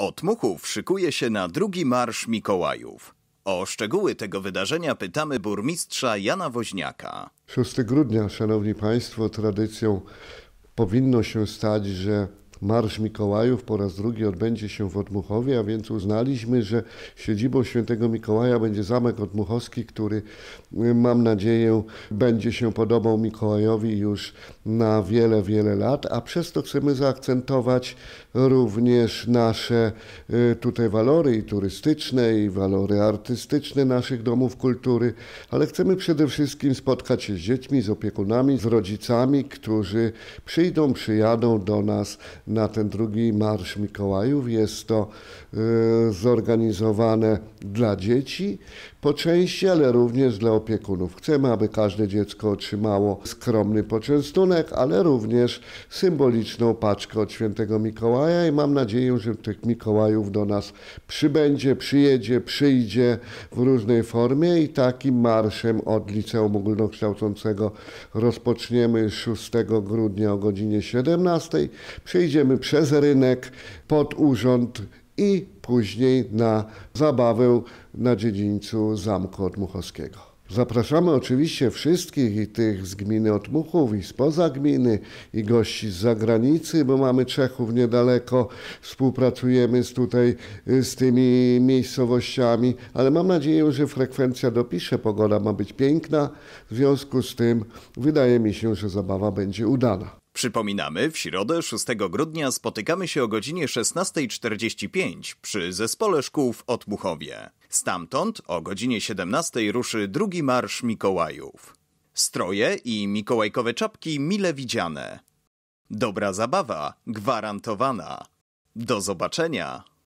Od Muchów szykuje się na drugi Marsz Mikołajów. O szczegóły tego wydarzenia pytamy burmistrza Jana Woźniaka. 6 grudnia, szanowni państwo, tradycją powinno się stać, że Marsz Mikołajów po raz drugi odbędzie się w Odmuchowie, a więc uznaliśmy, że siedzibą świętego Mikołaja będzie zamek odmuchowski, który y, mam nadzieję będzie się podobał Mikołajowi już na wiele, wiele lat, a przez to chcemy zaakcentować również nasze y, tutaj walory i turystyczne, i walory artystyczne naszych domów kultury, ale chcemy przede wszystkim spotkać się z dziećmi, z opiekunami, z rodzicami, którzy przyjdą, przyjadą do nas na ten drugi Marsz Mikołajów. Jest to y, zorganizowane dla dzieci po części, ale również dla opiekunów. Chcemy, aby każde dziecko otrzymało skromny poczęstunek, ale również symboliczną paczkę od świętego Mikołaja i mam nadzieję, że tych Mikołajów do nas przybędzie, przyjedzie, przyjdzie w różnej formie i takim marszem od Liceum Ogólnokształcącego rozpoczniemy 6 grudnia o godzinie 17. Przyjdzie Idziemy przez rynek, pod urząd i później na zabawę na dziedzińcu Zamku Odmuchowskiego. Zapraszamy oczywiście wszystkich i tych z gminy Otmuchów i spoza gminy i gości z zagranicy, bo mamy Czechów niedaleko, współpracujemy z tutaj y, z tymi miejscowościami, ale mam nadzieję, że frekwencja dopisze, pogoda ma być piękna, w związku z tym wydaje mi się, że zabawa będzie udana. Przypominamy, w środę 6 grudnia spotykamy się o godzinie 16.45 przy Zespole Szkół w Otmuchowie. Stamtąd o godzinie 17:00 ruszy drugi Marsz Mikołajów. Stroje i mikołajkowe czapki mile widziane. Dobra zabawa gwarantowana. Do zobaczenia!